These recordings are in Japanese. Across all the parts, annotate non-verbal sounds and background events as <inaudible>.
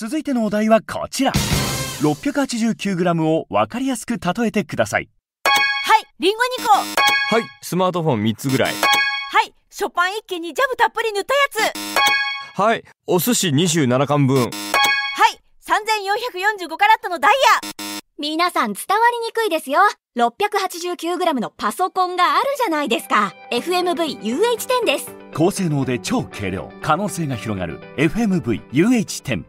続いてのお題はこちら 689g を分かりやすく例えてくださいはいりんご2個はいスマートフォン3つぐらいはいショパン一軒にジャムたっぷり塗ったやつはいお寿司27貫分はい3445カラットのダイヤ皆さん伝わりにくいですよ。689g のパソコンがあるじゃないですか。FMVUH10 です。高性能で超軽量、可能性が広がる FMVUH10。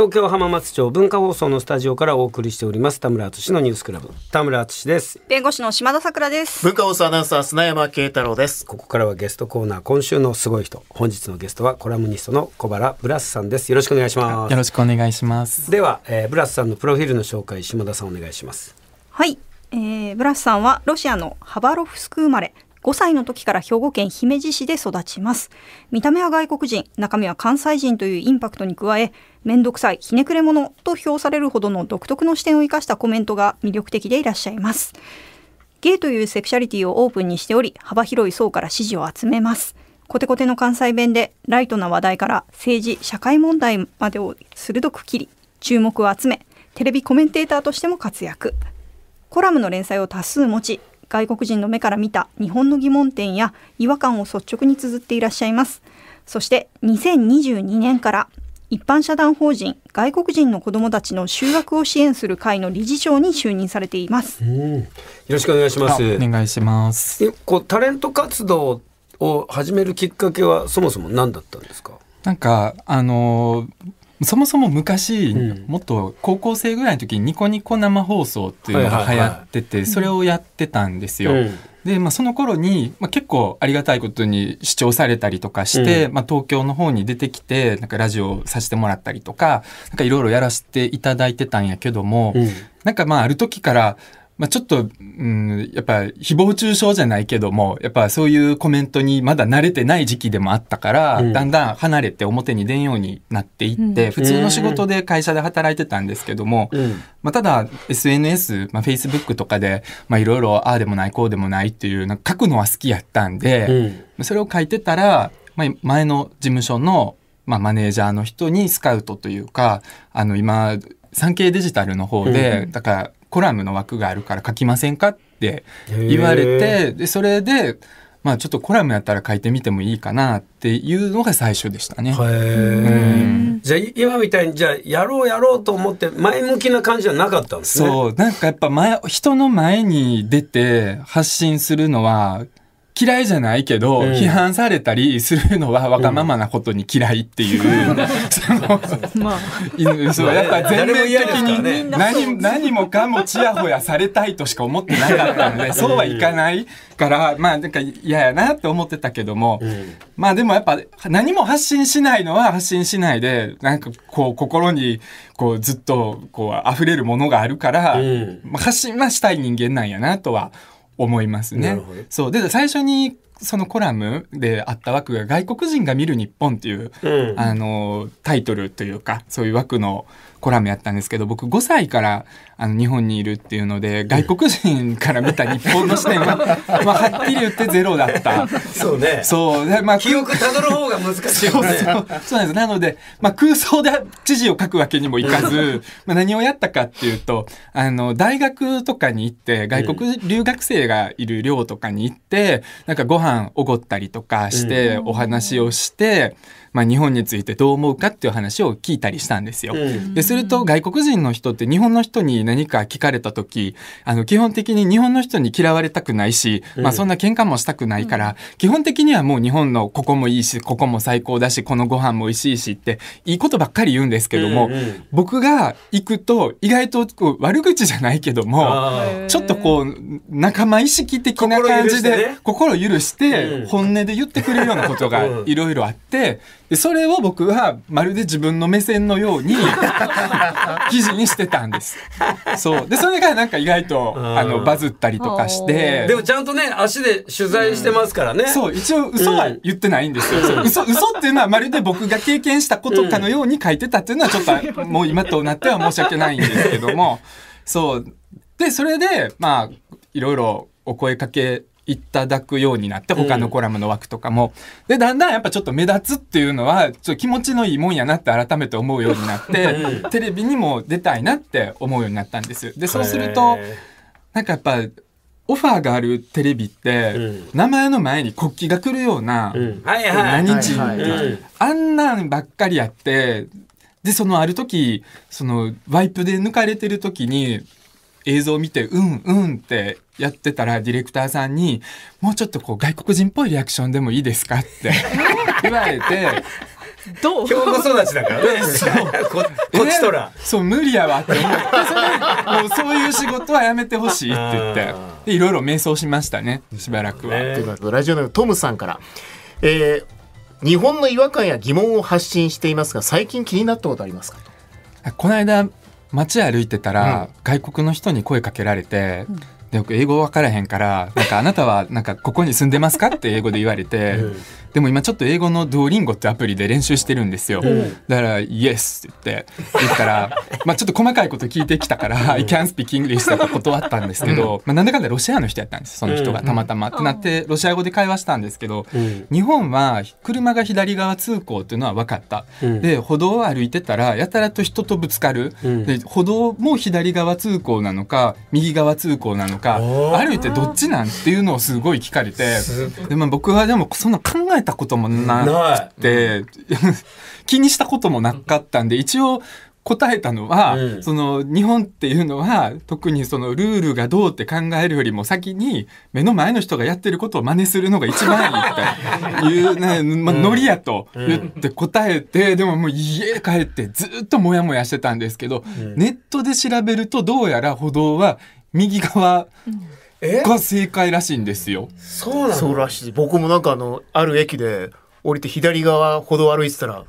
東京浜松町文化放送のスタジオからお送りしております田村敦のニュースクラブ田村敦です弁護士の島田さくらです文化放送アナウンサー砂山慶太郎ですここからはゲストコーナー今週のすごい人本日のゲストはコラムニストの小原ブラスさんですよろしくお願いしますよろしくお願いしますでは、えー、ブラスさんのプロフィールの紹介島田さんお願いしますはい、えー、ブラスさんはロシアのハバロフスク生まれ5歳の時から兵庫県姫路市で育ちます。見た目は外国人、中身は関西人というインパクトに加え、めんどくさい、ひねくれ者と評されるほどの独特の視点を生かしたコメントが魅力的でいらっしゃいます。ゲイというセクシャリティをオープンにしており、幅広い層から支持を集めます。コテコテの関西弁で、ライトな話題から政治、社会問題までを鋭く切り、注目を集め、テレビコメンテーターとしても活躍。コラムの連載を多数持ち、外国人の目から見た日本の疑問点や違和感を率直に綴っていらっしゃいます。そして2022年から一般社団法人外国人の子どもたちの就学を支援する会の理事長に就任されています。よろしくお願いします。お願いします。こうタレント活動を始めるきっかけはそもそも何だったんですか。なんかあのーそもそも昔、うん、もっと高校生ぐらいの時にニコニコ生放送っていうのが流行ってて、それをやってたんですよ。うん、で、まあ、その頃に、まあ、結構ありがたいことに視聴されたりとかして、うん、まあ、東京の方に出てきてなんかラジオさせてもらったりとかかいろいろやらせていただいてたんやけども、うん、なんかまあある時からまあ、ちょっと、うん、やっぱ誹謗中傷じゃないけども、やっぱそういうコメントにまだ慣れてない時期でもあったから、うん、だんだん離れて表に出んようになっていって、うん、普通の仕事で会社で働いてたんですけども、うん、まあ、ただ SNS、まあ、Facebook とかで、まあ、いろいろああでもないこうでもないっていう、なんか書くのは好きやったんで、それを書いてたら、まあ、前の事務所の、まあ、マネージャーの人にスカウトというか、あの今、産経デジタルの方で、だからコラムの枠があるから書きませんかって言われてでそれでまあちょっとコラムやったら書いてみてもいいかなっていうのが最初でしたね。じゃあ今みたいにじゃあやろうやろうと思って前向きな感じはなかったんですね。そうなんかやっぱ前人の前に出て発信するのは嫌いじゃないけど、批判されたりするのはわがままなことに嫌いっていう、その、まあ、そう、やっぱ全面的に何、何もかもちやほやされたいとしか思ってなかったので、そうはいかないから、まあなんか嫌やなって思ってたけども、まあでもやっぱ何も発信しないのは発信しないで、なんかこう心にこうずっとこう溢れるものがあるから、発信はしたい人間なんやなとは思いますね。そう。で、最初にそのコラムであった枠が外国人が見る日本っていう、うん、あの、タイトルというか、そういう枠のコラムやったんですけど、僕5歳からあの日本にいるっていうので、外国人から見た日本の視点は、<laughs> まあ、はっきり言ってゼロだった。そうね。そう。まあ、記憶たどる方が難しい、ね、そうそうそうなんです。なので、まあ、空想で知事を書くわけにもいかず、まあ何をやったかっていうと、あの、大学とかに行って、外国留学生がいる寮とかに行って、なんかご飯飯おごったりとかしてお話をして、まあ、日本についてどう思うかっていう話を聞いたりしたんですよ。ですると外国人の人って日本の人に何か聞かれた時あの基本的に日本の人に嫌われたくないし、まあ、そんな喧嘩もしたくないから、基本的にはもう日本のここもいいしここも最高だしこのご飯も美味しいしっていいことばっかり言うんですけども、僕が行くと意外と悪口じゃないけどもちょっとこう仲間意識的な感じで心許して,、心許して本音で言ってくれるようなことがいろいろあって。でそれを僕はまるで自分の目線のように <laughs> 記事にしてたんです。そうでそれがなんか意外と、あのバズったりとかしてでもちゃんとね足で取材してますからね、うん、そう一応嘘は言ってないんですよ、うん、嘘嘘っていうのはまるで僕が経験したことかのように書いてたっていうのはちょっともう今となっては申し訳ないんですけどもそうでそれでまあいろいろお声かけいただくようになって他のコラムの枠とかも、うん、でだんだんやっぱちょっと目立つっていうのはちょっと気持ちのいいもんやなって改めて思うようになって、テレビにも出たいなって思うようになったんですでそうするとなんかやっぱオファーがあるテレビって、うん、名前の前に国旗が来るような、何人、あんなんばっかりやってでそのある時そのワイプで抜かれてる時に映像を見て、うんうんってやってたら、ディレクターさんに、もうちょっとこう外国人っぽいリアクションでもいいですかって <laughs> 言われて、どう兵庫育ちだからねこっちとら、そう無理やわって思ってもうそういう仕事はやめてほしいって言ってでいろいろ迷走しましたねしばらくは、ね、ラジオム、トムさんから、えー、日本の違和感や疑問を発信していますが最近気になったことありますかこの間街歩いてたら、外国の人に声かけられて、で僕英語分からへんから「なんかあなたはなんかここに住んでますか?」って英語で言われてでも今ちょっと英語のドゥオリンゴってアプリで練習してるんですよ、うん、だから「イエス」って言って言ったら <laughs> まあちょっと細かいこと聞いてきたから「I can't speak English」だと断ったんですけど、まあ、なんだかんだロシアの人やったんですその人がたまたまってなってロシア語で会話したんですけど、日本は車が左側通行っていうのは分かった、で歩道を歩いてたらやたらと人とぶつかる、で歩道も左側通行なのか右側通行なのか歩いてどっちなんっていうのをすごい聞かれてで、まあ、僕はでもそんな考ええたこともなくて、気にしたこともなかったんで、一応、答えたのは、うん、その日本っていうのは特にそのルールがどうって考えるよりも先に目の前の人がやってることを真似するのが一番いいっていう、<laughs> ねまノリやと言って答えて、うん、でももう家帰ってずっとモヤモヤしてたんですけど、うん、ネットで調べるとどうやら歩道は右側が正解らしいんですよ。そうなそうらしい。僕もなんかあの、ある駅で降りて左側ほど歩いてたら、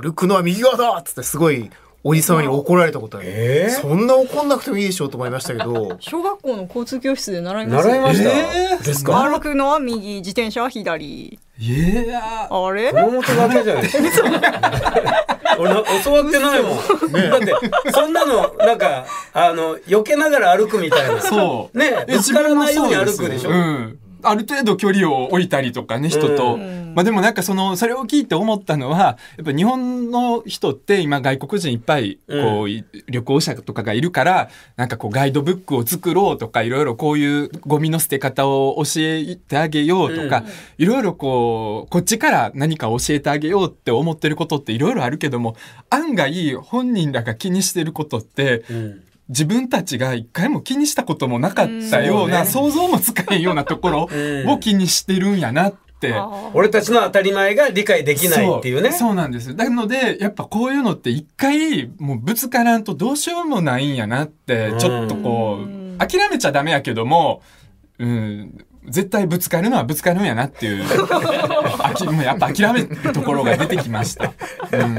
歩くのは右側だっつってすごいおじ様に怒られたことある、えー、そんな怒んなくてもいいでしょうと思いましたけど小学校の交通教室で習いました習いました、えー、ですか歩くのは右自転車は左いやあれ熊本だけじゃないですか <laughs> 俺教わってないもん、ね、だってそんなのなんかあの避けながら歩くみたいなそうねぶつからないように歩くでしょ、うん、ある程度距離を置いたりとかね人と。うんまあ、でもなんかそのそれを聞いて思ったのはやっぱ日本の人って今外国人いっぱいこう、うん、旅行者とかがいるからなんかこうガイドブックを作ろうとかいろいろこういうゴミの捨て方を教えてあげようとかいろいろこうこっちから何か教えてあげようって思ってることっていろいろあるけども案外本人らが気にしてることって、うん自分たちが一回も気にしたこともなかったような、想像もつかへんようなところを気にしてるんやなっって俺たちの当たり前が理解できないっていうねそうなんですなのでやっぱこういうのって一回もうぶつからんとどうしようもないんやなってちょっとこう諦めちゃダメやけどもうん絶対ぶつかるのはぶつかるんやなっていう <laughs> あきもうやっぱ諦めるところが出てきました。うん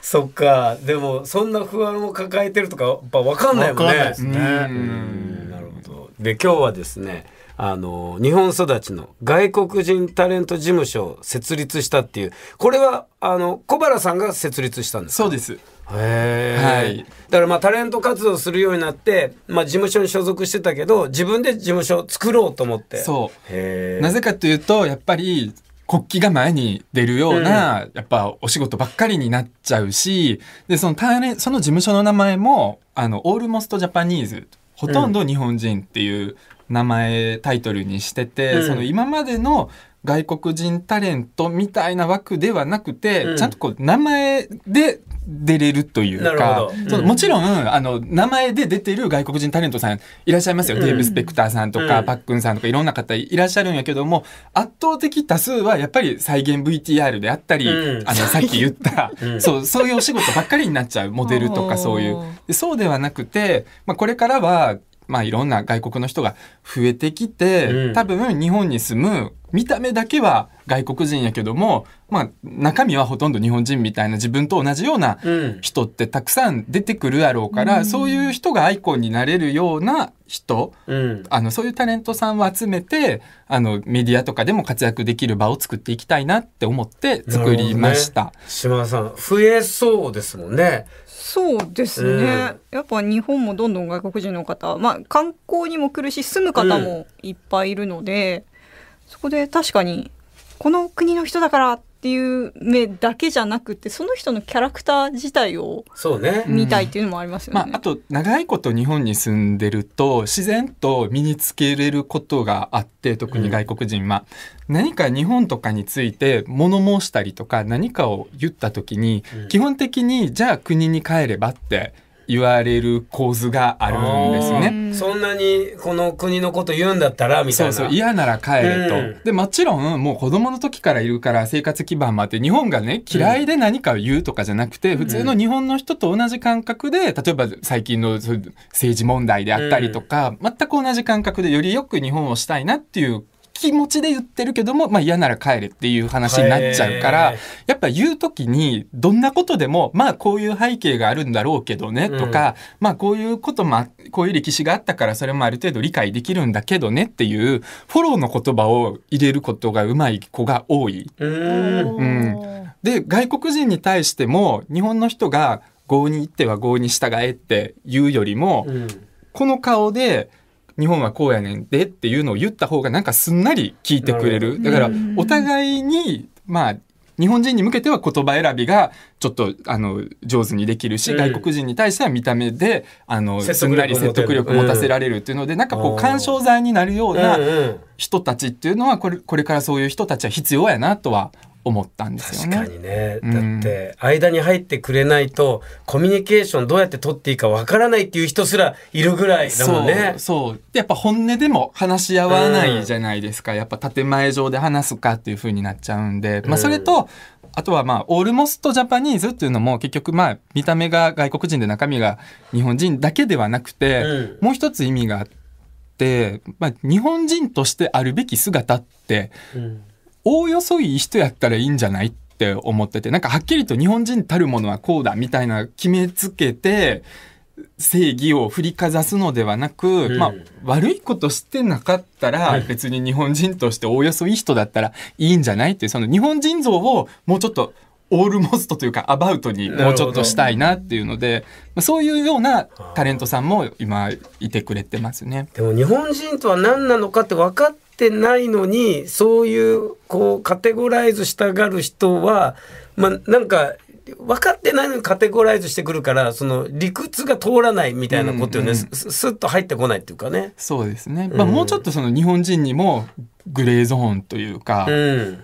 そっかでもそんな不安を抱えてるとかやっぱ分かんないもんね。ねうんなるほどで今日はですねあの、日本育ちの外国人タレント事務所を設立したっていう、これは、あの、小原さんが設立したんですかそうです。はい、だからまあタレント活動するようになって、まあ、事務所に所属してたけど自分で事務所を作ろうと思ってそうなぜかというとやっぱり国旗が前に出るような、うん、やっぱお仕事ばっかりになっちゃうしでそのタレその事務所の名前もあのオールモストジャパニーズほとんど日本人っていう名前タイトルにしてて、うん、その今までの外国人タレントみたいな枠ではなくて、うん、ちゃんとこう名前で出れるというか、うん、そのもちろんあの名前で出てる外国人タレントさんいらっしゃいますよ、うん、デーブ・スペクターさんとか、パックンさんとかいろんな方いらっしゃるんやけども圧倒的多数はやっぱり再現 VTR であったり、あのさっき言った、そうそういうお仕事ばっかりになっちゃうモデルとかそういう。<laughs> そうではなくて、まあ、これからはまあ、いろんな外国の人が増えてきて、うん、多分日本に住む見た目だけは外国人やけども、まあ、中身はほとんど日本人みたいな自分と同じような人ってたくさん出てくるやろうから、うん、そういう人がアイコンになれるような人、うん、あのそういうタレントさんを集めてあのメディアとかでも活躍できる場を作っていきたいなって思って作りました。ね、島田さん増えそうですもんねそうですね、やっぱ日本もどんどん外国人の方、まあ、観光にも来るし住む方もいっぱいいるので、そこで確かにこの国の人だからっっていう目だけじゃなくてその人のキャラクター自体を見たいっていうのもありますよね。ねうんまあ、あと長いこと日本に住んでると自然と身につけれることがあって特に外国人は、うん、何か日本とかについて物申したりとか何かを言った時に、基本的にじゃあ国に帰ればって。言われる構図があるんですよね。そんなにこの国のこと言うんだったらみたいな。そうそう嫌なら帰れと、うん、でもちろんもう子供の時からいるから生活基盤もあって日本がね嫌いで何かを言うとかじゃなくて、うん、普通の日本の人と同じ感覚で例えば最近の政治問題であったりとか、うん、全く同じ感覚でよりよく日本をしたいなっていう気持ちで言ってるけども、まあ、嫌なら帰れっていう話になっちゃうから、やっぱ言う時にどんなことでもまあこういう背景があるんだろうけどねとか、うん、まあこういうこともこういう歴史があったからそれもある程度理解できるんだけどねっていうフォローの言葉を入れることがうまい子が多い。うん、うん、で外国人に対しても日本の人が「合に行っては合に従え」って言うよりも、うん、この顔で「日本はこうやねんでっていうのを言った方がなんかすんなり聞いてくれる。だからお互いに、まあ、日本人に向けては言葉選びがちょっとあの上手にできるし、うん、外国人に対しては見た目であのすんなり説得力を持たせられるっていうので、うん、なんかこう緩衝材になるような人たちっていうのはこれこれからそういう人たちは必要やなとは思ったんですよね。確かにね。だって、間に入ってくれないと、コミュニケーションどうやって取っていいかわからないっていう人すらいるぐらいだもんね。そう。やっぱ本音でも話し合わないじゃないですか。うん、やっぱ建前上で話すかっていうふうになっちゃうんで。まあ、それと、うんあとはまあ、オールモストジャパニーズっていうのも結局まあ、見た目が外国人で中身が日本人だけではなくて、うん、もう一つ意味があって、まあ、日本人としてあるべき姿って、うんおおよそいい人やったらいいんじゃないって思ってて、なんかはっきりと日本人たるものはこうだみたいな決めつけて、正義を振りかざすのではなく、まあ、悪いことしてなかったら別に日本人としておおよそいい人だったらいいんじゃないっていうその日本人像をもうちょっとオールモストというかアバウトにもうちょっとしたいなっていうので、まそういうようなタレントさんも今いてくれてますね。でも日本人とは何なのかって分かっってないのにそういうこうカテゴライズしたがる人は、まあ、なんか分かってないのにカテゴライズしてくるからその理屈が通らないみたいなことよね、うんうん、すっと入ってこないっていうかね。そうですね、うん、まあ、もうちょっとその日本人にもグレーゾーンというか、うん、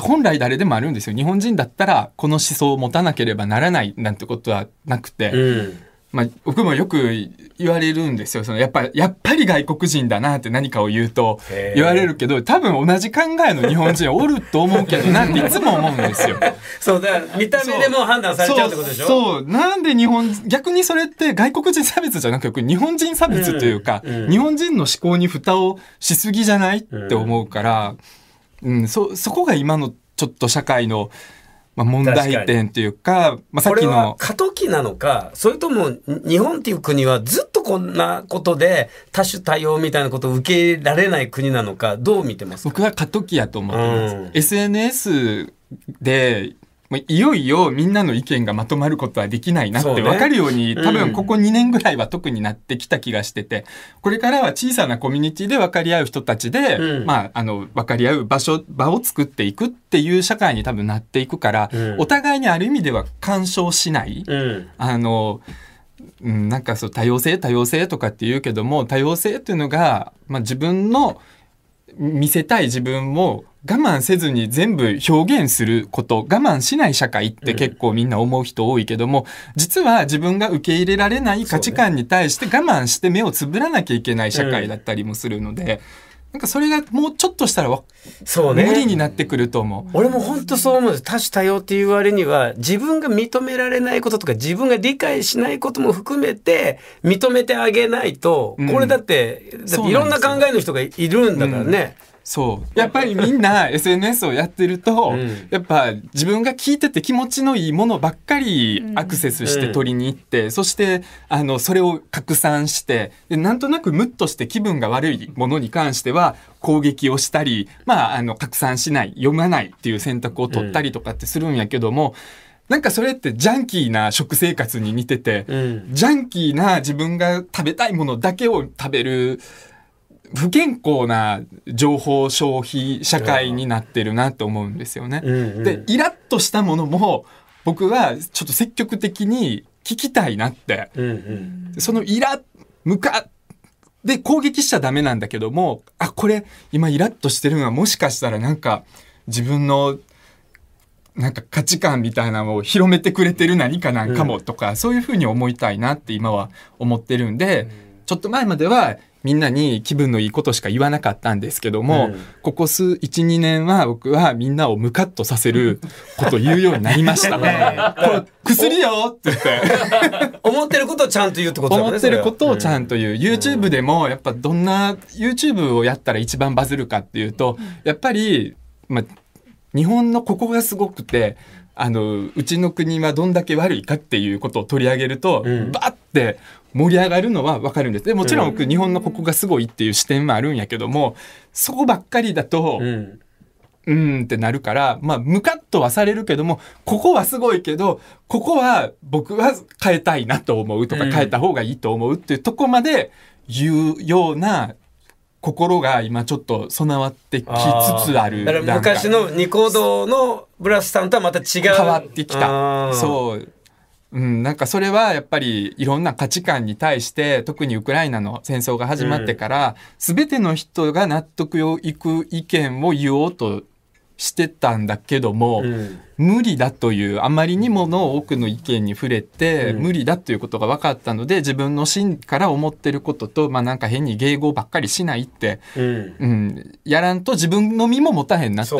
本来誰でもあるんですよ日本人だったらこの思想を持たなければならないなんてことはなくて。うんまあ、僕もよく言われるんですよ。そのやっぱやっぱり外国人だなって何かを言うと言われるけど、多分同じ考えの日本人おると思うけどなっていつも思うんですよ。<laughs> そうだ見た目でも判断されちゃうってことでしょそうなんで日本逆にそれって外国人差別じゃなくて日本人差別というか、うんうん、日本人の思考に蓋をしすぎじゃないって思うから、うん、うん、そそこが今のちょっと社会の。まあ、問題点というかまあ、さっきの。過渡期なのか、それとも日本っていう国はずっとこんなことで多種多様みたいなことを受け入れられない国なのか、どう見てます僕は過渡期やと思ってます。うん、SNS でもういよいよみんなの意見がまとまることはできないなって分かるように、ね、多分ここ2年ぐらいは特になってきた気がしてて、これからは小さなコミュニティで分かり合う人たちで、うん、まあ、あの、分かり合う場所、場を作っていくっていう社会に多分なっていくから、うん、お互いにある意味では干渉しない、あの、うん、なんかそう多様性多様性とかって言うけども多様性っていうのが、まあ、自分の見せたい自分を我慢せずに全部表現すること我慢しない社会って結構みんな思う人多いけども、実は自分が受け入れられない価値観に対して我慢して目をつぶらなきゃいけない社会だったりもするので。なんかそれがもうちょっとしたらそう、ね、無理になってくると思う。俺も本当そう思うんです。多種多様っていう割には、自分が認められないこととか、自分が理解しないことも含めて、認めてあげないと、これだって、うん、だっていろんな考えの人がいるんだからね。うんそうやっぱりみんな SNS <laughs> をやってると、うん、やっぱ自分が聞いてて気持ちのいいものばっかりアクセスして取りに行って、うん、そしてあのそれを拡散してでなんとなくムッとして気分が悪いものに関しては攻撃をしたり、まあ、あの拡散しない読まないっていう選択を取ったりとかってするんやけども。うんなんかそれってジャンキーな食生活に似てて、うん、ジャンキーな自分が食べたいものだけを食べる不健康な情報消費社会になってるなと思うんですよね。うんうん、でイラッとしたものも僕はちょっと積極的に聞きたいなって、うんうん、そのイラムかで攻撃しちゃダメなんだけどもあこれ今イラッとしてるのはもしかしたらなんか自分のなんか価値観みたいなのを広めてくれてる何かなんかもとか、うん、そういうふうに思いたいなって今は思ってるんで、うん、ちょっと前まではみんなに気分のいいことしか言わなかったんですけども、うん、ここ数12年は僕はみんなをムカッとさせることを言うようになりました、<laughs> ね、これ薬よって言って <laughs> 思ってることをちゃんと言うってことだね思ってることをちゃんと言う、うん、YouTube でもやっぱどんな YouTube をやったら一番バズるかっていうとやっぱり、まあ、日本のここがすごくてあのうちの国はどんだけ悪いかっていうことを取り上げると、うん、バッて盛り上がるのは分かるんですでもちろん、日本のここがすごいっていう視点もあるんやけどもそこばっかりだと、うん、うんってなるから、まあ、ムカッとはされるけども、ここはすごいけど、ここは僕は変えたいなと思うとか、変えた方がいいと思うっていうとこまで言うような心が今ちょっと備わってきつつある。あ昔のニコ動のブラスさんとはまた違う。変わってきた。そう。うん、なんかそれはやっぱりいろんな価値観に対して特にウクライナの戦争が始まってから、うん、全ての人が納得いく意見を言おうとしてたんだけども、うん、無理だというあまりにもの多くの意見に触れて、うん、無理だということが分かったので自分の心から思ってることと、まあ、なんか変に迎合ばっかりしないって、うん、うん、やらんと自分の身も持たへんなって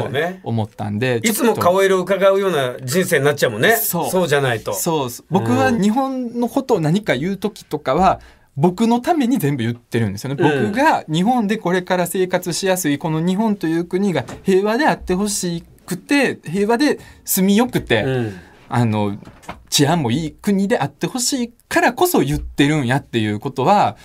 思ったんで、ね、いつも顔色を伺うような人生になっちゃうもんねそうじゃないとそう僕は日本のことを何か言う時とかは僕のために全部言ってるんですよね、僕が日本でこれから生活しやすいこの日本という国が平和であってほしくて平和で住みよくて、うん、あの治安もいい国であってほしいからこそ言ってるんやっていうことは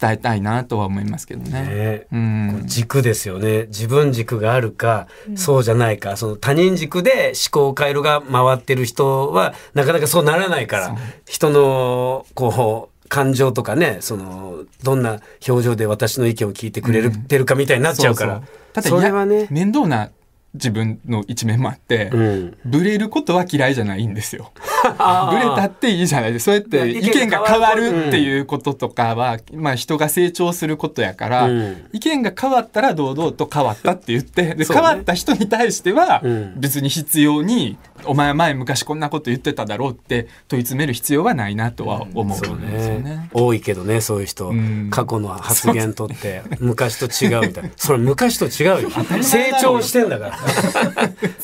伝えたいなとは思いますけどね。ねうん、軸ですよね。自分軸があるか、そうじゃないか、その他人軸で思考回路が回ってる人はなかなかそうならないから、人のこう感情とかねそのどんな表情で私の意見を聞いてくれる、うん、てるかみたいになっちゃうからそれはね面倒な自分の一面もあって、うん、ブレることは嫌いじゃないんですよ <laughs> ブレたっていいじゃないですかそうやって意見が変わるっていうこととかは、まあ、人が成長することやから、うん、意見が変わったら堂々と変わったって言ってで、変わった人に対しては別に必要に、うん、お前前昔こんなこと言ってただろうって問い詰める必要はないなとは思うんですよね。ね多いけどねそういう人、過去の発言とって昔と違うみたいなそれ昔と違うよ <laughs> 成長してんだから <laughs>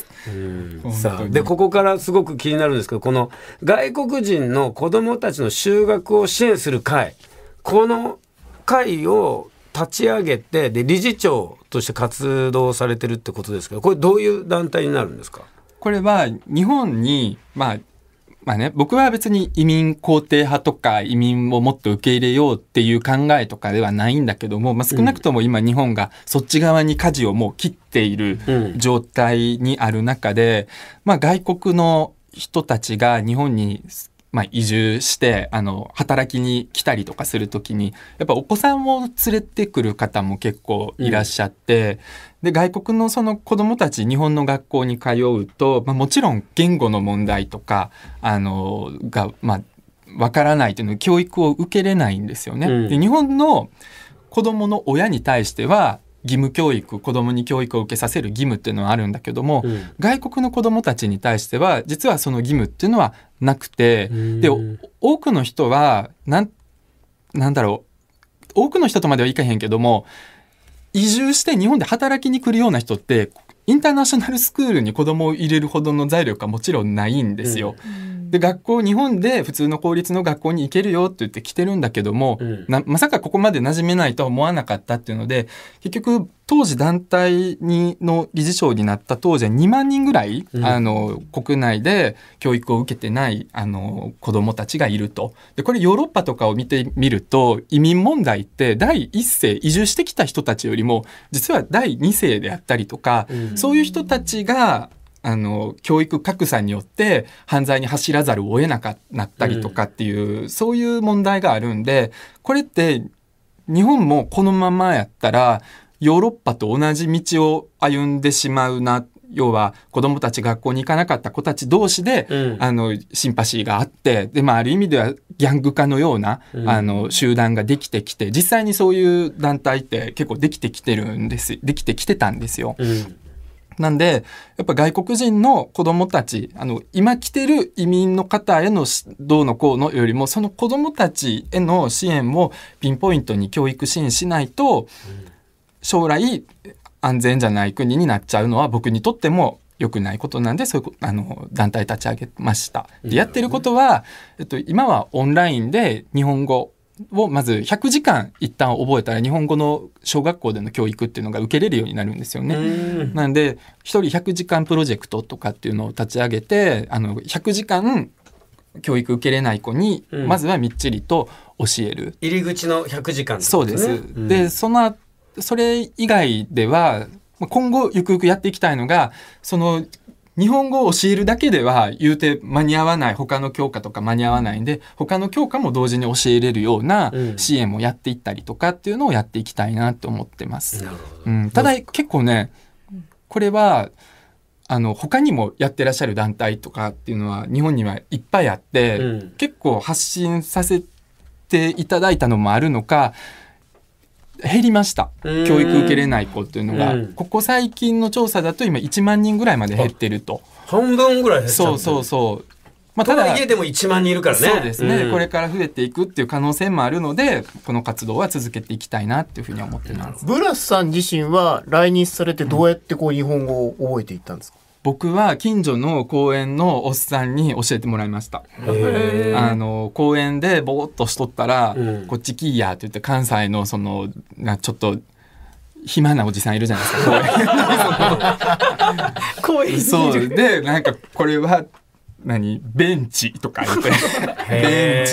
さあでここからすごく気になるんですけどこの外国人の子どもたちの就学を支援する会この会を立ち上げてで理事長として活動されてるってことですけどこれどういう団体になるんですかこれは日本に、まあ、まあね、僕は別に移民肯定派とか移民をもっと受け入れようっていう考えとかではないんだけども、まあ、少なくとも今日本がそっち側に舵をもう切っている状態にある中で、まあ、外国の人たちが日本にまあ、移住してあの働きに来たりとかする時にやっぱお子さんを連れてくる方も結構いらっしゃって、うん、で外国のその子どもたち日本の学校に通うと、まあ、もちろん言語の問題とかあのが、まあ、分からないというの教育を受けれないんですよね。うん、で日本の子供の親に対しては義務教育子どもに教育を受けさせる義務っていうのはあるんだけども、うん、外国の子どもたちに対しては実はその義務っていうのはなくて、で多くの人はなんなんだろう多くの人とまではいかへんけども移住して日本で働きに来るような人ってインターナショナルスクールに子供を入れるほどの財力はもちろんないんですよ。で学校日本で普通の公立の学校に行けるよって言って来てるんだけども、まさかここまで馴染めないとは思わなかったっていうので結局当時団体にの理事長になった当時は2万人ぐらい、うん、あの国内で教育を受けてないあの子どもたちがいるとでこれヨーロッパとかを見てみると移民問題って第1世移住してきた人たちよりも実は第2世であったりとか、うん、そういう人たちがあの教育格差によって犯罪に走らざるを得なくなったりとかっていう、うん、そういう問題があるんでこれって日本もこのままやったらヨーロッパと同じ道を歩んでしまうな要は子どもたち学校に行かなかった子たち同士で、うん、あのシンパシーがあってで、まあ、ある意味ではギャング化のような、うん、あの集団ができてきて実際にそういう団体って結構できてきてるんですできてきてたんですよ。うん、なんでやっぱ外国人の子どもたちあの今来てる移民の方へのどうのこうのよりもその子どもたちへの支援をピンポイントに教育支援しないと、うん将来安全じゃない国になっちゃうのは僕にとっても良くないことなんでそういうあの団体立ち上げました。でやってることは、えっと、今はオンラインで日本語をまず100時間一旦覚えたら日本語の小学校での教育っていうのが受けれるようになるんですよね。んなんで1人100時間プロジェクトとかっていうのを立ち上げてあの100時間教育受けれない子にまずはみっちりと教える。うん、入り口の100時間、ね、そうです。でそのそれ以外では今後ゆくゆくやっていきたいのがその日本語を教えるだけでは言うて間に合わない他の教科とか間に合わないんで他の教科も同時に教えれるような支援もやっていったりとかっていうのをやっていきたいなと思ってます。うん、ただ結構ねこれはあの他にもやってらっしゃる団体とかっていうのは日本にはいっぱいあって、結構発信させていただいたのもあるのか減りました教育受けれない子っていうのが、うここ最近の調査だと今1万人ぐらいまで減ってると半分ぐらい減っちゃそうそうそうまあ、ただ家でも1万人いるからねそうですね、うん、これから増えていくっていう可能性もあるのでこの活動は続けていきたいなっていうふうに思ってますブラスさん自身は来日されてどうやってこう日本語を覚えていったんですか、うん僕は近所の公園のおっさんに教えてもらいましたあの公園でぼーっとしとったら、うん、こっち来いやって言って関西のそのなちょっと暇なおじさんいるじゃないですか <laughs> 公園そうでなんかこれは何ベンチとか言ってベン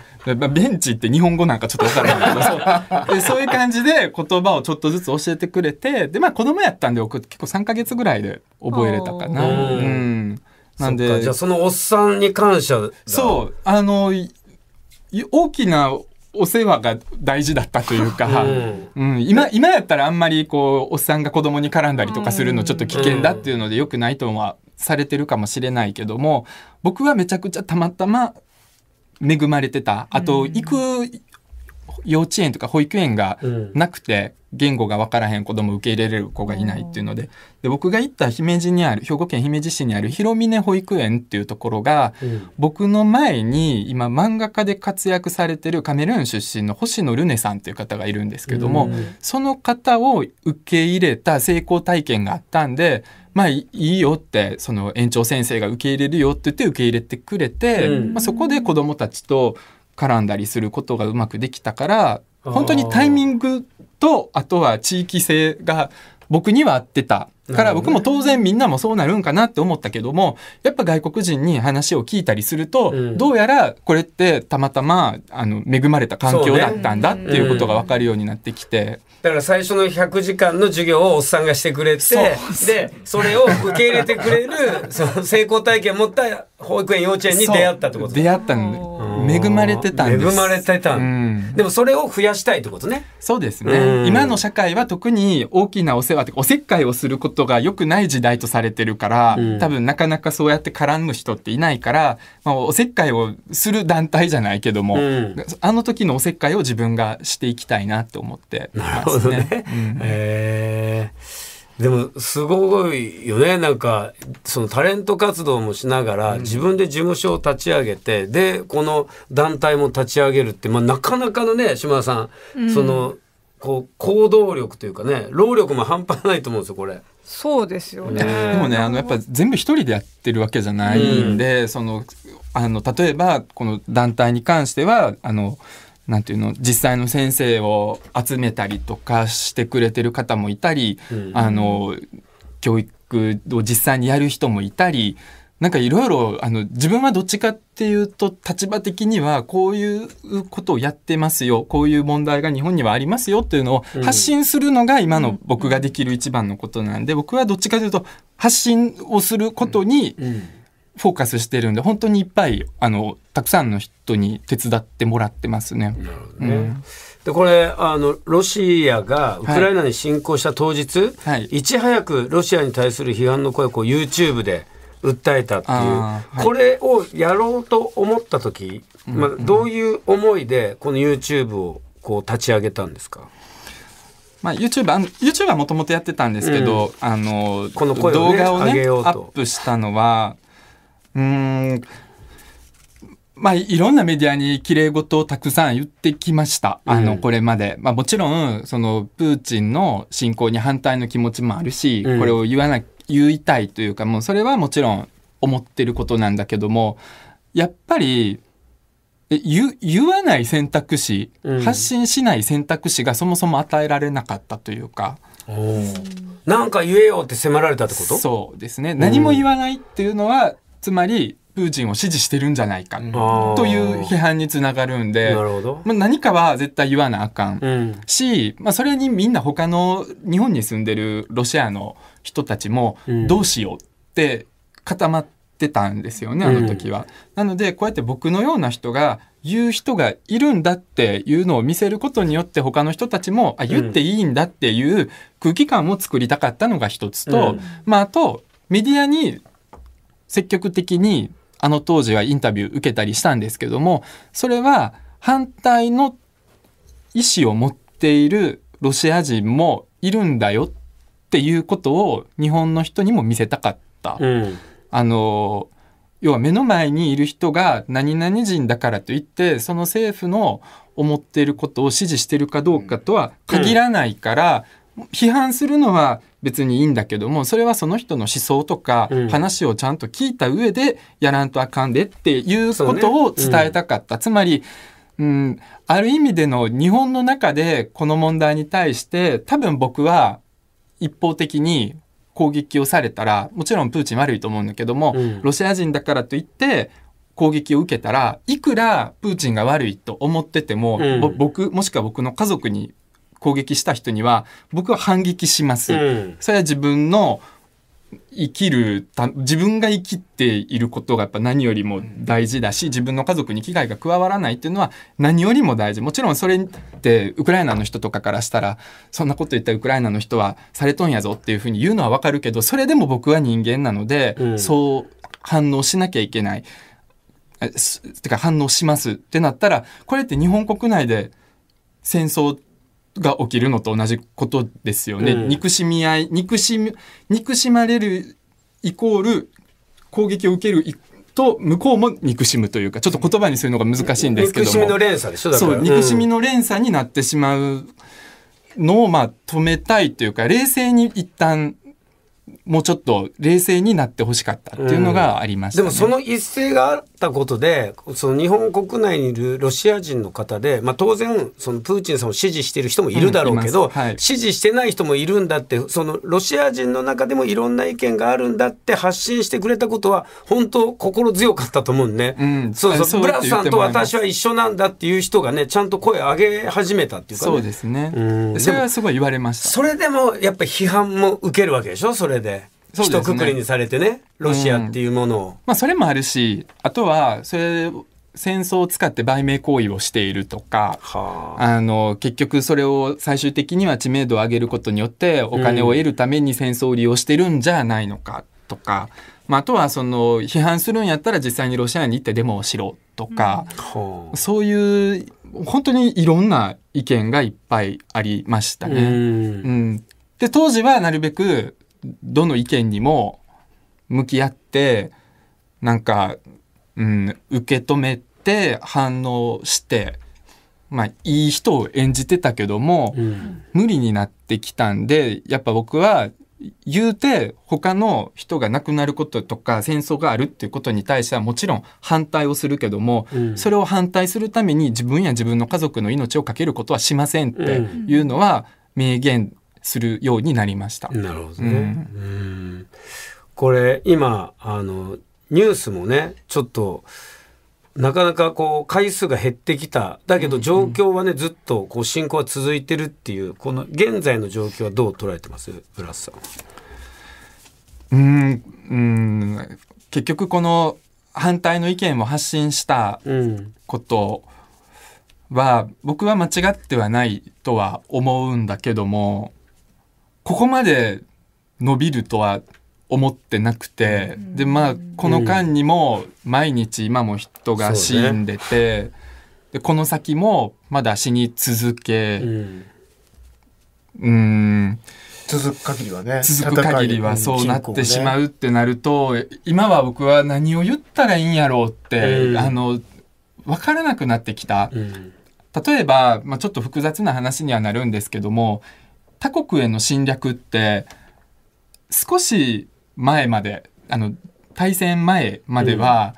チベンチって日本語なんかちょっと分からないけど <laughs> でそういう感じで言葉をちょっとずつ教えてくれてでまあ子供やったんで僕結構3か月ぐらいで覚えれたかな。うん、なんでじゃあそのおっさんに感謝そうあの大きなお世話が大事だったというか、うん、うん、今今やったらあんまりこうおっさんが子供に絡んだりとかするのちょっと危険だっていうのでよくないとはされてるかもしれないけども僕はめちゃくちゃたまたま恵まれてた。あと、行く幼稚園とか保育園がなくて、言語が分からへん子供受け入れれる子がいないっていうのでで僕が行った姫路にある兵庫県姫路市にある広峰保育園っていうところが、僕の前に今漫画家で活躍されてるカメルーン出身の星野ルネさんっていう方がいるんですけども、その方を受け入れた成功体験があったんでまあいいよってその園長先生が受け入れるよって言って受け入れてくれて、うん、まあ、そこで子どもたちと絡んだりすることがうまくできたから本当にタイミングとあとは地域性が僕には合ってたから僕も当然みんなもそうなるんかなって思ったけどもやっぱ外国人に話を聞いたりすると、うん、どうやらこれってたまたまあの恵まれた環境だったんだっていうことが分かるようになってきて、ねうん、だから最初の100時間の授業をおっさんがしてくれてでそれを受け入れてくれるその成功体験を持った保育園幼稚園に出会ったってこと出会ったん恵まれてたんです恵まれてた、うん、でもそれを増やしたいってことねそうですね今の社会は特に大きなお世話っておせっかいをすることが良くない時代とされてるから、うん、多分なかなかそうやって絡む人っていないから、まあ、おせっかいをする団体じゃないけども、うん、あの時のおせっかいを自分がしていきたいなって思ってますね。なるほどね、うん、えーでもすごいよねなんかそのタレント活動もしながら、自分で事務所を立ち上げてでこの団体も立ち上げるって、まあ、なかなかのね島田さん、そのこう行動力というかね労力も半端ないと思うんですよこれ。そうですよね。でもね、あのやっぱ全部一人でやってるわけじゃないんで、うん、そのあの例えばこの団体に関してはあのなんていうの実際の先生を集めたりとかしてくれてる方もいたり、うん、あの教育を実際にやる人もいたりなんかいろいろあの自分はどっちかっていうと立場的にはこういうことをやってますよこういう問題が日本にはありますよっていうのを発信するのが今の僕ができる一番のことなんで、僕はどっちかというと発信をすることに、うんうんフォーカスしてるんで本当にいっぱいあのたくさんの人に手伝ってもらってますね。なるほどね、うん、でこれあのロシアがウクライナに侵攻した当日、はい、いち早くロシアに対する批判の声をこう YouTube で訴えたっていう、はい、これをやろうと思った時、まあ、どういう思いでこの YouTube をこう立ち上げたんですかまあ、YouTube, あの YouTube はもともとやってたんですけど、うん、あのこの声を、ね、動画をねアップしたのはうんまあ、いろんなメディアにきれい事をたくさん言ってきました。あの、これまで。まあ、もちろん、その、プーチンの侵攻に反対の気持ちもあるし、うん、これを言わな、言いたいというか、もうそれはもちろん思ってることなんだけども、やっぱり、言言わない選択肢、うん、発信しない選択肢がそもそも与えられなかったというか。なんか言えよって迫られたってことそうですね。何も言わないっていうのは、つまりプーチンを支持してるんじゃないかという批判につながるんでまあ、何かは絶対言わなあかん、し、まあ、それにみんな他の日本に住んでるロシアの人たちもどうしようって固まってたんですよね、あの時は。なのでこうやって僕のような人が言う人がいるんだっていうのを見せることによって他の人たちもあ言っていいんだっていう空気感を作りたかったのが一つと、まあ、あとメディアに積極的にあの当時はインタビュー受けたりしたんですけどもそれは反対の意思を持っているロシア人もいるんだよっていうことを日本の人にも見せたかった。うん、あの要は目の前にいる人が何々人だからといってその政府の思っていることを支持しているかどうかとは限らないから、うん批判するのは別にいいんだけどもそれはその人の思想とか話をちゃんと聞いた上でやらんとあかんでっていうことを伝えたかった、ねうん、つまり、うん、ある意味での日本の中でこの問題に対して多分僕は一方的に攻撃をされたらもちろんプーチン悪いと思うんだけども、うん、ロシア人だからといって攻撃を受けたらいくらプーチンが悪いと思ってても、うん、僕もしくは僕の家族に攻撃した人には僕は反撃します。うん、それは自分の生きるた自分が生きていることがやっぱ何よりも大事だし自分の家族に危害が加わらないっていうのは何よりも大事もちろんそれってウクライナの人とかからしたらそんなこと言ったらウクライナの人はされとんやぞっていうふうに言うのはわかるけどそれでも僕は人間なので、うん、そう反応しなきゃいけないてか反応しますってなったらこれって日本国内で戦争が起きるのと同じことですよね、うん、憎しみ合い憎しみ憎しまれるイコール攻撃を受けると向こうも憎しむというかちょっと言葉にするのが難しいんですけども憎しみの連鎖でしょそう憎しみの連鎖になってしまうのをまあ止めたいというか冷静に一旦もうちょっと冷静になってほしかったっていうのがありました、ねうん、でもその一斉があったことでその日本国内にいるロシア人の方で、まあ、当然そのプーチンさんを支持している人もいるだろうけど、うんはい、支持してない人もいるんだってそのロシア人の中でもいろんな意見があるんだって発信してくれたことは本当心強かったと思うね、うん、そうそうブラスさんと私は一緒なんだっていう人がねちゃんと声上げ始めたっていうか、ね、そうですね、それはすごい言われましたそれでもやっぱり批判も受けるわけでしょそれで。ひとくくりにされてねロシアっていうものを、うん、まあ、それもあるしあとはそれ戦争を使って売名行為をしているとか、はあ、あの結局それを最終的には知名度を上げることによってお金を得るために戦争を利用してるんじゃないのかとか、うん、まあ、あとはその批判するんやったら実際にロシアに行ってデモをしろとか、うん、そういう本当にいろんな意見がいっぱいありましたね。うん、で当時はなるべくどの意見にも向き合ってなんか、うん、受け止めて反応してまあいい人を演じてたけども、うん、無理になってきたんでやっぱ僕は言うて他の人が亡くなることとか戦争があるっていうことに対してはもちろん反対をするけども、うん、それを反対するために自分や自分の家族の命を懸けることはしませんっていうのは名言するようになりました。なるほどね。うん、これ今あのニュースもねちょっとなかなかこう回数が減ってきただけど状況はね、ずっとこう進行は続いてるっていうこの現在の状況はどう捉えてますラスさん。うんうん結局この反対の意見を発信したことは、僕は間違ってはないとは思うんだけどもここまで伸びるとは思ってなくて、うん、でまあこの間にも毎日今も人が死んでて、ね、でこの先もまだ死に続けうん続く限りはね続く限りはそうなってしまうってなると、ね、今は僕は何を言ったらいいんやろうって、うん、あの分からなくなってきた。うん、例えば、まあ、ちょっと複雑な話にはなるんですけども他国への侵略って少し前まであの大戦前までは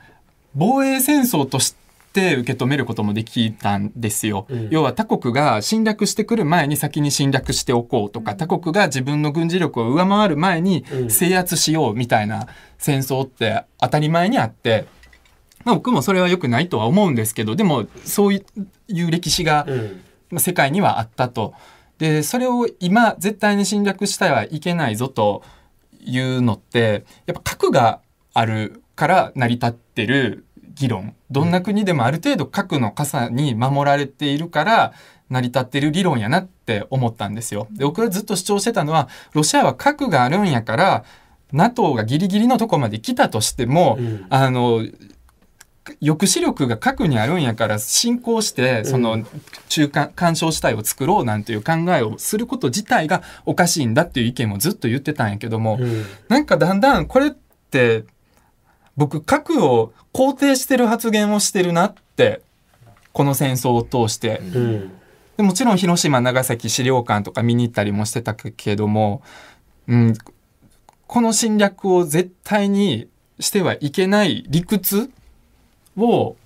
防衛戦争として受け止めることもできたんですよ、うん、要は他国が侵略してくる前に先に侵略しておこうとか他国が自分の軍事力を上回る前に制圧しようみたいな戦争って当たり前にあって。僕もそれは良くないとは思うんですけどでもそういう歴史が世界にはあったと。うんでそれを今絶対に侵略してはいけないぞというのってやっぱ核があるから成り立ってる議論どんな国でもある程度核の傘に守られているから成り立ってる理論やなって思ったんですよ。で僕がずっと主張してたのはロシアは核があるんやから NATO がギリギリのとこまで来たとしても、うん、あの抑止力が核にあるんやから進行してその中間干渉地帯を作ろうなんていう考えをすること自体がおかしいんだっていう意見をずっと言ってたんやけども、うん、なんかだんだんこれって僕核を肯定してる発言をしてるなってこの戦争を通して、うん、でもちろん広島長崎資料館とか見に行ったりもしてたけども、うん、この侵略を絶対にしてはいけない理屈を、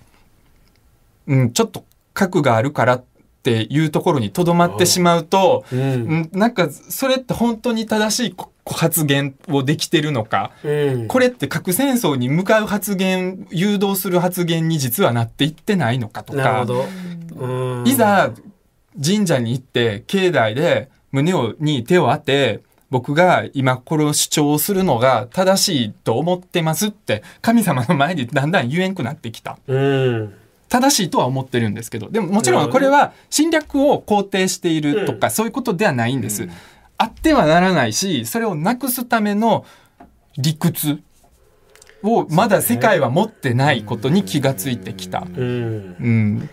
うん、ちょっと核があるからっていうところにとどまってしまうと、うん、なんかそれって本当に正しい発言をできてるのか、うん、これって核戦争に向かう発言誘導する発言に実はなっていってないのかとか、いざ神社に行って境内で胸に手を当て僕が今これを主張するのが正しいと思ってますって神様の前でだんだん言えんくなってきた。うん正しいとは思ってるんですけどでももちろんこれは侵略を肯定しているとか、そういうことではないんです、うん、あってはならないしそれをなくすための理屈をまだ世界は持ってないことに気がついてきた。うん、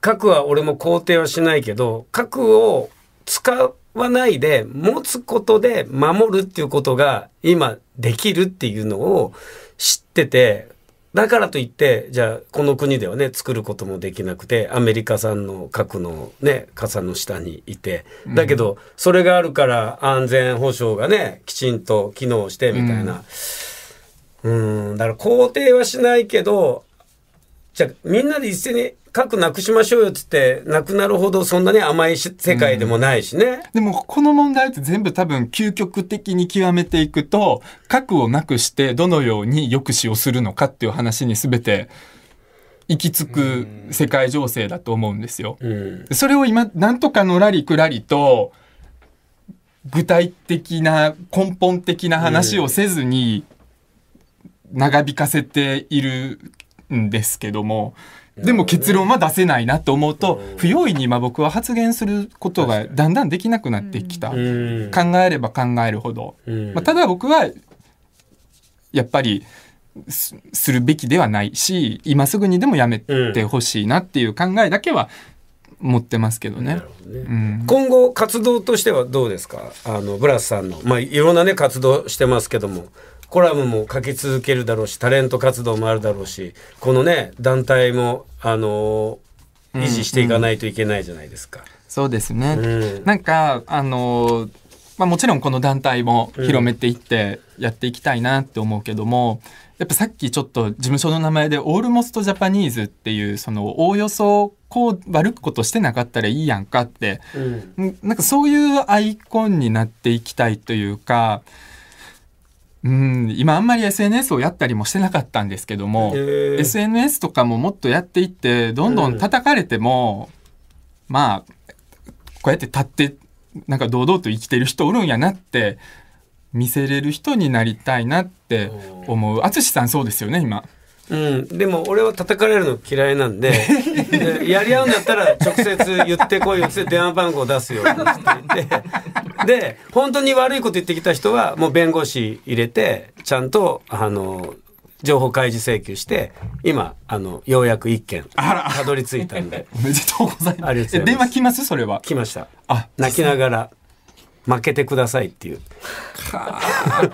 核は俺も肯定はしないけど核を使うはないで、持つことで守るっていうことが今できるっていうのを知ってて、だからといって、じゃあこの国ではね、作ることもできなくて、アメリカ産の核のね、傘の下にいて、だけど、それがあるから安全保障がね、きちんと機能してみたいな。うん、うんだから肯定はしないけど、じゃあみんなで一斉に核なくしましょうよっつってなくなるほどそんなに甘い世界でもないしね、うん、でもこの問題って全部多分究極的に極めていくと核をなくしてどのように抑止をするのかっていう話に全て行き着く世界情勢だと思うんですよ。うん、それを今なんとかのらりくらりと具体的な根本的な話をせずに長引かせているんですけどもでも結論は出せないなと思うと、不用意に今僕は発言することがだんだんできなくなってきた、考えれば考えるほど、まあ、ただ僕はやっぱりするべきではないし今すぐにでもやめてほしいなっていう考えだけは持ってますけどね、ねうん、今後活動としてはどうですかあのブラスさんの、まあ、いろんなね活動してますけどもコラムも書き続けるだろうしタレント活動もあるだろうしこのね団体もあのー、維持していかないといけないじゃないですか。うんうん、そうですね、うん、なんかあのー、まあ、もちろんこの団体も広めていってやっていきたいなって思うけども、やっぱさっきちょっと事務所の名前で「オールモストジャパニーズ」っていうそのおおよそこう悪くことしてなかったらいいやんかって、うん、なんかそういうアイコンになっていきたいというか。うん今あんまり SNS をやったりもしてなかったんですけども、えー、SNS とかももっとやっていってどんどん叩かれても、うん、まあこうやって立ってなんか堂々と生きてる人おるんやなって見せれる人になりたいなって思う淳さんそうですよね今。うん、でも俺は叩かれるの嫌いなんで <laughs> やり合うんだったら直接言ってこいよって電話番号出すよって言ってで本当に悪いこと言ってきた人はもう弁護士入れてちゃんとあの情報開示請求して今あのようやく一件たどり着いたんでお <laughs> めでとうございます電話来ますそれは来ましたあ泣きながら負けてくださいっていうはあ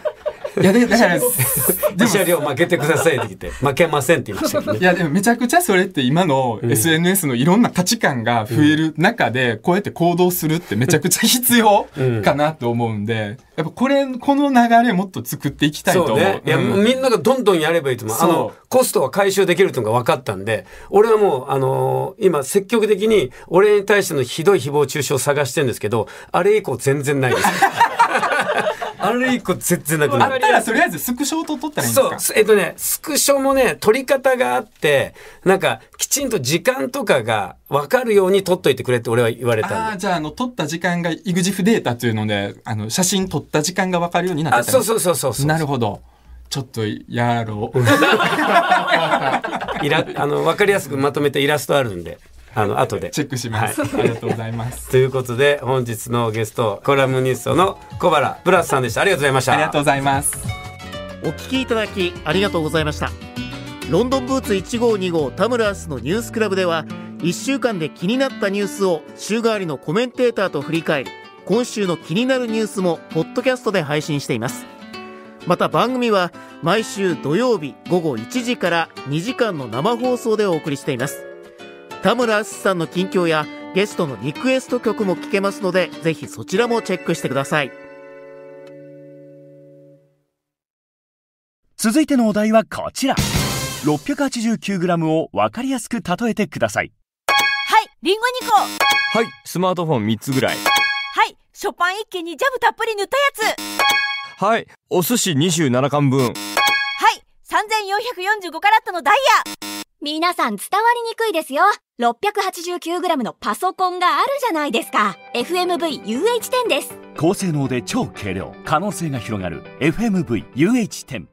いやでだから <laughs> でも負けてくださいって言って負けませんって言いましたけど、ね、いやでもめちゃくちゃそれって今の SNS のいろんな価値観が増える中で、こうやって行動するってめちゃくちゃ必要かなと思うんで、やっぱこれこの流れもっと作っていきたいと思う、ね、いや、うん、みんながどんどんやればいいと思うあのコストは回収できるというのが分かったんで俺はもうあのー、今積極的に俺に対してのひどい誹謗中傷を探してるんですけどあれ以降全然ないです。あれ一個全然なくなる。あったらとりあえずスクショと撮ったらいいんですかそう。えっとね、スクショもね、撮り方があって、なんか、きちんと時間とかが分かるように撮っといてくれって俺は言われたああ、じゃあ、あの、撮った時間が EXIF データというので、あの、写真撮った時間が分かるようになってたあ、そうそうそうそうそう。なるほど。ちょっとやろう。<laughs> イラあの分かりやすくまとめてイラストあるんで。あの後でチェックします、はい、ありがとうございますということで本日のゲストコラムニストの小原ブラスさんでしたありがとうございましたありがとうございますお聞きいただきありがとうございましたロンドンブーツ1号2号タムラースのニュースクラブでは1週間で気になったニュースを週替わりのコメンテーターと振り返り今週の気になるニュースもポッドキャストで配信していますまた番組は毎週土曜日午後1時から2時間の生放送でお送りしています田村淳さんの近況やゲストのリクエスト曲も聞けますのでぜひそちらもチェックしてください続いてのお題はこちら 689g を分かりやすく例えてくださいはいりんご2個はいスマートフォン3つぐらいはいショパン一軒にジャムたっぷり塗ったやつはいお寿司27缶分はい3445カラットのダイヤ皆さん伝わりにくいですよ。689g のパソコンがあるじゃないですか。FMV-UH10 です。高性能で超軽量。可能性が広がる FMV-UH10。